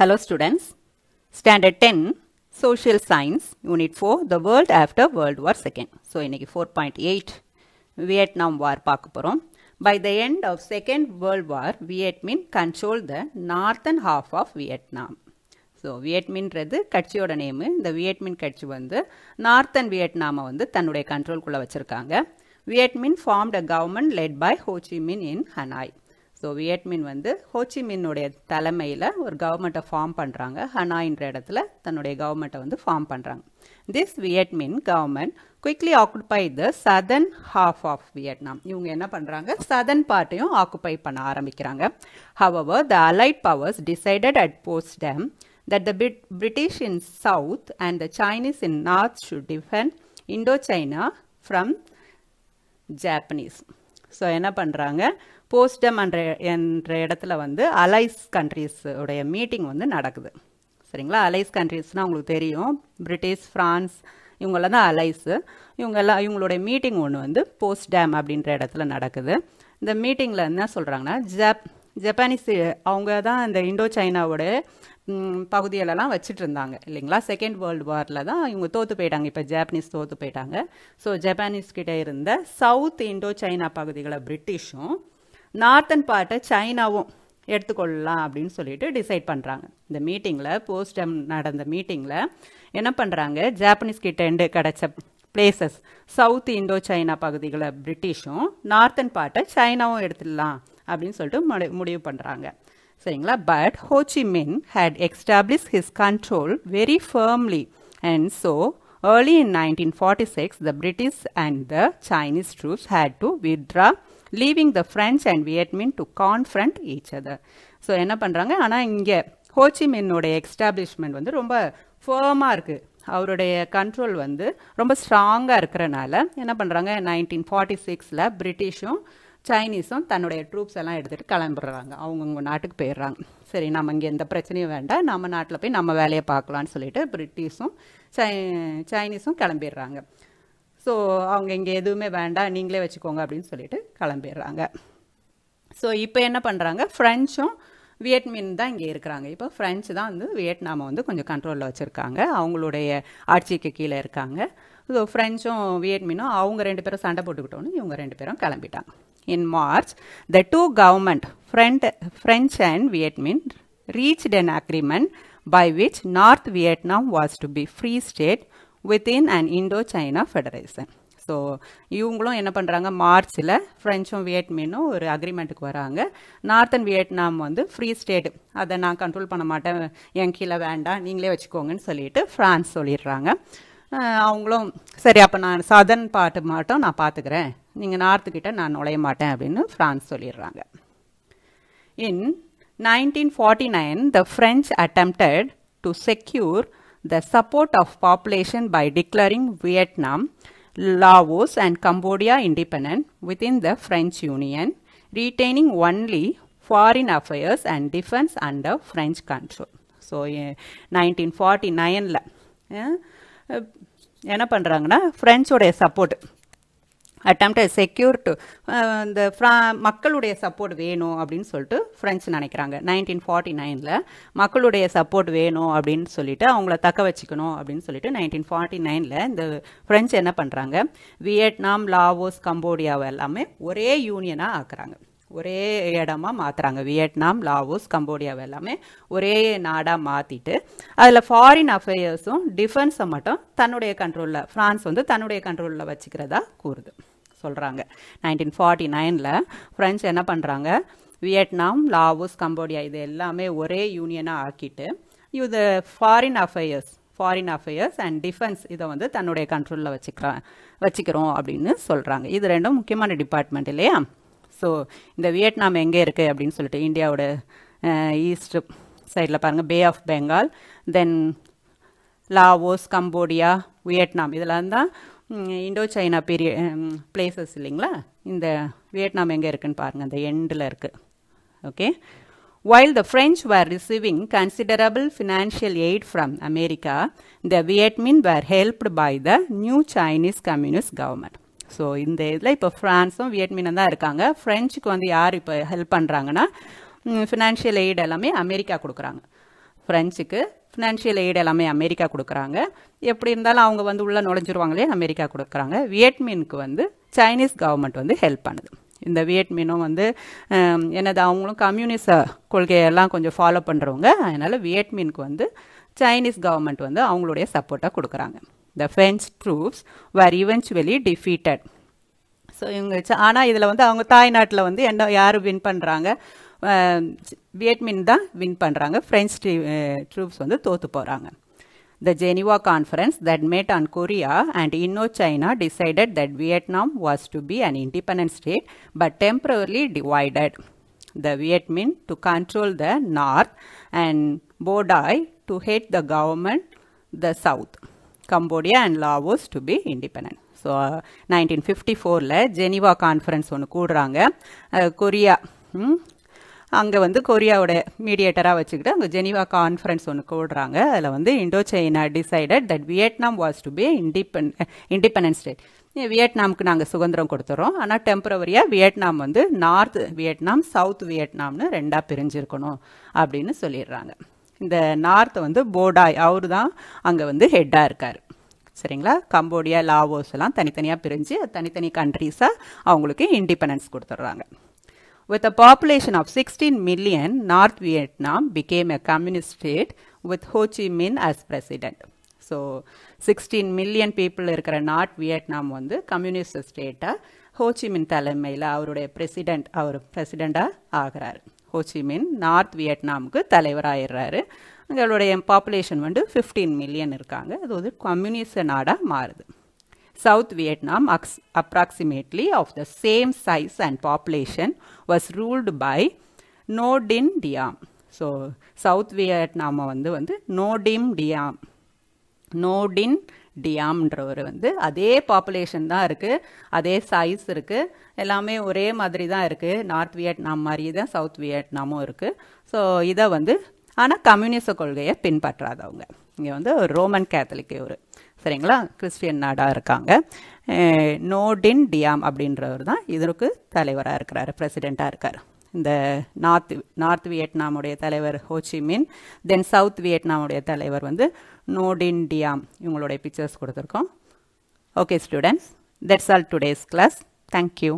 Hello students. Standard 10 Social Science Unit 4 The World After World War II. So in 4.8 Vietnam War பார்க்கப் By the end of Second World War, Viet controlled the northern half of Vietnam. So, so வியட்மின்றது கட்சியோட name இந்த Viet Minh கட்சி வந்து northern வியட்நாமை வந்து தன்னுடைய கண்ட்ரோல்குள்ளே formed a government led by Ho Chi Minh in Hanoi. So Viet Minh வந்து ஹோச்சிமின்னுடைய தலைமையில் ஒரு கவர்மெண்ட்டை ஃபார்ம் பண்ணுறாங்க ஹனாயின்ற இடத்துல தன்னுடைய கவர்மெண்ட்டை வந்து ஃபார்ம் பண்ணுறாங்க this Viet Minh government quickly occupy the southern half of Vietnam இவங்க என்ன பண்ணுறாங்க சதன் பார்ட்டையும் ஆக்குப்பை பண்ண ஆரம்பிக்கிறாங்க however the allied powers decided at Potsdam the the British in south and the Chinese in north should defend Indo China from Japanese so என்ன பண்ணுறாங்க போஸ்டம் என்ற என்ற இடத்துல வந்து அலைஸ் கண்ட்ரீஸுடைய உடைய மீட்டிங் வந்து நடக்குது சரிங்களா அலைஸ் கண்ட்ரீஸ்னால் உங்களுக்கு தெரியும் பிரிட்டிஷ் ஃப்ரான்ஸ் இவங்கெல்லாம் தான் அலைஸு இவங்கெல்லாம் இவங்களுடைய மீட்டிங் ஒன்று வந்து போஸ்ட் டேம் அப்படின்ற இடத்துல நடக்குது இந்த மீட்டிங்கில் என்ன சொல்கிறாங்கன்னா ஜப் ஜப்பானீஸ் அவங்க தான் இந்த இண்டோ சைனாவோட பகுதியிலலாம் வச்சுட்டு இருந்தாங்க இல்லைங்களா செகண்ட் வேர்ல்டு வாரில் தான் இவங்க தோற்று போயிட்டாங்க இப்போ ஜாப்பனீஸ் தோற்று போயிட்டாங்க ஸோ ஜப்பானீஸ் கிட்டே இருந்த சவுத் இண்டோ சைனா பகுதிகளை பிரிட்டிஷும் நார்த்தன் பார்ட்டை சைனாவும் எடுத்துக்கொள்ளலாம் அப்படின்னு சொல்லிட்டு டிசைட் பண்ணுறாங்க இந்த மீட்டிங்கில் போஸ்டம் நடந்த மீட்டிங்கில் என்ன பண்ணுறாங்க ஜாப்பனீஸ் கிட்டேண்டு கிடச்ச பிளேசஸ் சவுத் இண்டோ சைனா பகுதிகளை பிரிட்டிஷும் நார்த்தன் பார்ட்டை சைனாவும் எடுத்துடலாம் அப்படின்னு சொல்லிட்டு முடிவு பண்ணுறாங்க சரிங்களா but Ho Chi Minh had establish his control very firmly and so in nineteen forty six the British and the Chinese troops had to withdraw leaving the French and Viet Minh to confront each other so என்ன பண்ணுறாங்க ஆனால் இங்கே ஹோச்சி மின்னோடைய establishment வந்து ரொம்ப ஃபேர்மாக இருக்குது அவருடைய control வந்து ரொம்ப ஸ்ட்ராங்காக இருக்கிறனால என்ன பண்ணுறாங்க நைன்டீன் ஃபார்ட்டி சிக்ஸில் பிரிட்டிஷும் சைனீஸும் தன்னுடைய ட்ரூப்ஸ் எல்லாம் எடுத்துகிட்டு கிளம்புறாங்க அவங்கவுங்க நாட்டுக்கு போயிடுறாங்க சரி நம்ம இங்கே எந்த பிரச்சனையும் வேண்டாம் நம்ம நாட்டில் போய் நம்ம வேலையை பார்க்கலான்னு சொல்லிட்டு பிரிட்டிஷும் சை சைனீஸும் கிளம்பிடுறாங்க ஸோ அவங்க இங்கே எதுவுமே வேண்டாம் நீங்களே வச்சுக்கோங்க அப்படின்னு சொல்லிட்டு கிளம்பிடுறாங்க ஸோ இப்போ என்ன பண்ணுறாங்க ஃப்ரெஞ்சும் வியட்மின் தான் இங்கே இருக்கிறாங்க இப்போ ஃப்ரெஞ்சு தான் வந்து வியட்நாமை வந்து கொஞ்சம் கண்ட்ரோலில் வச்சுருக்காங்க அவங்களுடைய ஆட்சிக்கு கீழே இருக்காங்க ஸோ ஃப்ரெஞ்சும் வியட்மினும் அவங்க ரெண்டு பேரும் சண்டை போட்டுக்கிட்டோன்னு இவங்க ரெண்டு பேரும் கிளம்பிட்டாங்க In March, the two government, French and Vietnamese, reached an agreement by which North Vietnam was to be free state within an Indo-China federation. So இவங்களும் என்ன பண்ணுறாங்க மார்ச்சில் ஃப்ரெஞ்சும் வியட்மினும் ஒரு அக்ரிமெண்ட்டுக்கு வராங்க நார்த்தன் வியட்நாம் வந்து ஃப்ரீ ஸ்டேட் அதை நான் கண்ட்ரோல் பண்ண மாட்டேன் என் கீழே வேண்டாம் நீங்களே வச்சுக்கோங்கன்னு சொல்லிட்டு ஃப்ரான்ஸ் சொல்லிடுறாங்க அவங்களும் சரி அப்போ நான் சதன் பாட்டு மாட்டோம் நான் பார்த்துக்கிறேன் நீங்கள் நார்த்துக்கிட்ட நான் நுழைய மாட்டேன் அப்படின்னு ஃப்ரான்ஸ் சொல்லிடுறாங்க in nineteen forty nine the French attempted to secure the support of population by declaring Vietnam Laos and Cambodia independent within the French union retaining only foreign affairs and defence under French control so nineteen forty நைனில் என்ன பண்ணுறாங்கன்னா ஃப்ரெண்ட்ஸோடைய support attempt secure to இந்த ஃப்ரா மக்களுடைய support வேணும் அப்படின்னு சொல்லிட்டு ஃப்ரெண்ட்ஸ் நினைக்கிறாங்க நைன்டீன் ஃபார்ட்டி நைனில் மக்களுடைய சப்போர்ட் வேணும் அப்படின்னு சொல்லிட்டு அவங்கள தக்க வச்சுக்கணும் அப்படின்னு சொல்லிட்டு நைன்டீன் ஃபார்ட்டி நைனில் இந்த ஃப்ரெண்ட்ஸ் என்ன பண்ணுறாங்க வியட்நாம் லாவோஸ் கம்போடியாவை எல்லாமே ஒரே யூனியனாக ஆக்குறாங்க ஒரே இடமா மாற்றுறாங்க வியட்நாம் லாவோஸ் கம்போடியாவை எல்லாமே ஒரே நாடாக மாற்றிட்டு அதில் ஃபாரின் அஃபேர்ஸும் டிஃபென்ஸை மட்டும் தன்னுடைய கண்ட்ரோலில் ஃப்ரான்ஸ் வந்து தன்னுடைய கண்ட்ரோலில் வச்சுக்கிறதா கூறுது சொல்கிறாங்க நைன்டீன் ஃபார்ட்டி நைனில் ஃப்ரெஞ்சு என்ன பண்ணுறாங்க வியட்நாம் லாவோஸ் கம்போடியா இது எல்லாமே ஒரே யூனியனாக ஆக்கிட்டு இது foreign affairs foreign affairs and defence இதை வந்து தன்னுடைய கண்ட்ரோலில் வச்சுக்கிறேன் வச்சுக்கிறோம் அப்படின்னு சொல்கிறாங்க இது ரெண்டும் முக்கியமான டிபார்ட்மெண்ட் இல்லையா ஸோ இந்த வியட்நாம் எங்கே இருக்குது அப்படின்னு சொல்லிட்டு இந்தியாவோட ஈஸ்ட் சைடில் பாருங்கள் bay of Bengal then Laos Cambodia Vietnam இதெல்லாம் தான் இண்டோ சைனா பீரிய பிளேசஸ் இல்லைங்களா இந்த வியட்நாம் எங்கே இருக்குன்னு பாருங்கள் அந்த எண்டில் இருக்குது okay while the French were receiving considerable financial aid from America the Viet Minh were helped by the new Chinese communist government so இந்த இதில் இப்போ ஃப்ரான்ஸும் வியட்மினும் தான் இருக்காங்க ஃப்ரெஞ்சுக்கு வந்து யார் இப்போ ஹெல்ப் பண்ணுறாங்கன்னா ஃபினான்ஷியல் எய்டு எல்லாமே அமெரிக்கா கொடுக்குறாங்க ஃப்ரெஞ்சுக்கு ஃபினான்ஷியல் எய்டு எல்லாமே அமெரிக்கா கொடுக்குறாங்க எப்படி இருந்தாலும் அவங்க வந்து உள்ளே நுழைஞ்சிருவாங்களே அமெரிக்கா கொடுக்குறாங்க வியட்மீனுக்கு வந்து சைனீஸ் கவர்மெண்ட் வந்து ஹெல்ப் பண்ணுது இந்த வியட்மீனும் வந்து என்னது அவங்களும் கம்யூனிச கொள்கையெல்லாம் கொஞ்சம் ஃபாலோ பண்ணுறவங்க அதனால் வியட்மீனுக்கு வந்து சைனீஸ் கவர்மெண்ட் வந்து அவங்களுடைய சப்போர்ட்டாக கொடுக்குறாங்க the French troops were eventually defeated so இவங்க ஆனால் இதில் வந்து அவங்க தாய்நாட்டில் வந்து என்ன யார் வின் பண்ணுறாங்க வியட்மின் தான் வின் பண்ணுறாங்க ஃப்ரெஞ்ச் ட்ரூப்ஸ் வந்து தோற்று போகிறாங்க the Geneva conference that made on Korea and Indo China decided that Vietnam was to be an independent state but temporarily divided the Viet Minh to control the north and Bao Dai to head the government the south Cambodia and Laos to be independent so nineteen fifty ஃபோரில் Geneva conference ஒன்று கூடுறாங்க Korea அங்கே வந்து கொரியாவோட மீடியேட்டராக வச்சுக்கிட்டு அங்கே Geneva conference ஒன்று கூடுறாங்க அதில் வந்து Indo China decided that Vietnam was to be independent independence state வியட்நாமுக்கு நாங்கள் சுதந்திரம் கொடுத்துறோம் ஆனால் டெம்பரவரியாக வியட்நாம் வந்து நார்த் வியட்நாம் சவுத் வியட்நாம்னு ரெண்டாக பிரிஞ்சிருக்கணும் அப்படின்னு சொல்லிடுறாங்க இந்த நார்த்தை வந்து போடாய் அவர் தான் அங்கே வந்து ஹெட்டாக இருக்கார் சரிங்களா கம்போடியா லாவோஸ் எல்லாம் தனித்தனியாக பிரிஞ்சு தனித்தனி கண்ட்ரீஸாக அவங்களுக்கு இண்டிபெண்டன்ஸ் கொடுத்துட்றாங்க with a population of sixteen million north Vietnam became a communist state with Ho Chi Minh as president so sixteen million people இருக்கிற நார்த் வியட்நாம் வந்து கம்யூனிஸ்ட் ஸ்டேட்டாக ஹோச்சி மின் தலைமையில் அவருடைய பிரசிடெண்ட் அவர் பிரசிடெண்டாக ஆகிறார் ஹோச்சிமின் நார்த் வியட்நாமுக்கு தலைவராகிடுறாரு அங்களுடைய பாப்புலேஷன் வந்து ஃபிஃப்டீன் மில்லியன் இருக்காங்க அது வந்து கம்யூனிச நாடாக மாறுது சவுத் வியட்நாம் அக்ஸ் approximately of the same size and population was ruled by Ngo Dinh Diem so south வியட்நாமை வந்து வந்து நோடிம் டியாம் நோடின் டியாம்ன்றவர் வந்து அதே பாப்புலேஷன் தான் இருக்குது அதே சைஸ் இருக்குது எல்லாமே ஒரே மாதிரி தான் இருக்குது நார்த் வியட்நாம் மாதிரி தான் சவுத் வியட்நாமும் இருக்குது ஸோ இதை வந்து ஆனால் கம்யூனிச கொள்கையை பின்பற்றாதவங்க இங்கே வந்து ஒரு ரோமன் கேத்தலிக் ஒரு சரிங்களா கிறிஸ்டியன் நாடாக இருக்காங்க நோடின் டியாம் அப்படின்றவர் தான் இதற்கு தலைவராக இருக்கிறாரு பிரசிடெண்ட்டாக இருக்கார் இந்த நார்த் நார்த் வியட்நாமுடைய தலைவர் ஹோச்சிமின் தென் சவுத் வியட்நாமுடைய தலைவர் வந்து நோடின்டியாம் இவங்களுடைய பிக்சர்ஸ் கொடுத்துருக்கோம் okay students that's all today's class thank you